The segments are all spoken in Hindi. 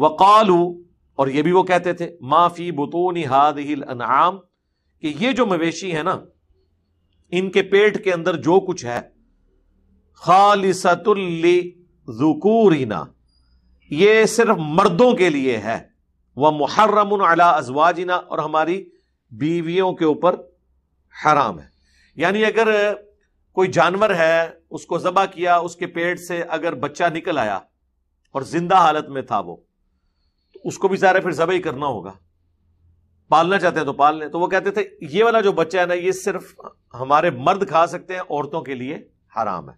वकालू और ये भी वो कहते थे माफी बुतून हाद अनाम कि ये जो मवेशी है ना इनके पेट के अंदर जो कुछ है खालिसतुल्लिकूरिना ये सिर्फ मर्दों के लिए है वह मुहर्रम अला अजवाजिना और हमारी बीवियों के ऊपर हराम है यानी अगर कोई जानवर है उसको जबा किया उसके पेट से अगर बच्चा निकल आया और जिंदा हालत में था वो तो उसको भी सारा फिर जब ही करना होगा पालना चाहते हैं तो पाल लें तो वो कहते थे ये वाला जो बच्चा है ना ये सिर्फ हमारे मर्द खा सकते हैं औरतों के लिए हराम है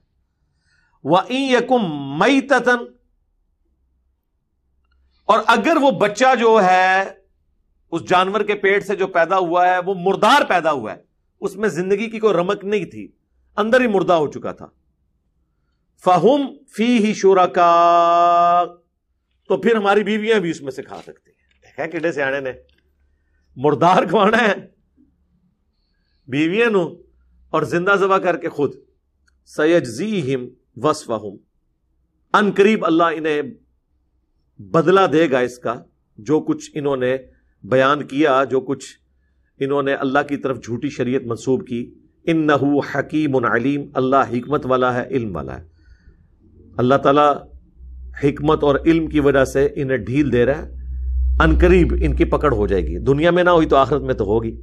वही यकुम मई ततन और अगर वो बच्चा जो है उस जानवर के पेट से जो पैदा हुआ है वो मुर्दार पैदा हुआ है उसमें जिंदगी की कोई रमक नहीं थी अंदर ही मुर्दा हो चुका था फहुम फी ही शोरा का तो फिर हमारी बीवियां भी उसमें से खा सकती हैं देखा किडे सियाने ने मुर्दार खवाना है बीवियां और जिंदा जबा करके खुद जी हिम वसवाहम अनकरीब अल्लाह इन्हें बदला देगा इसका जो कुछ इन्होंने बयान किया जो कुछ इन्होंने अल्लाह की तरफ झूठी शरीयत मंसूब की इन नहू हकीम अलीम अल्लाह हमत वाला है इल्म वाला है अल्लाह ताला हमत और इल्म की वजह से इन्हें ढील दे रहा है अनकरीब इनकी पकड़ हो जाएगी दुनिया में ना हुई तो आखिरत में तो होगी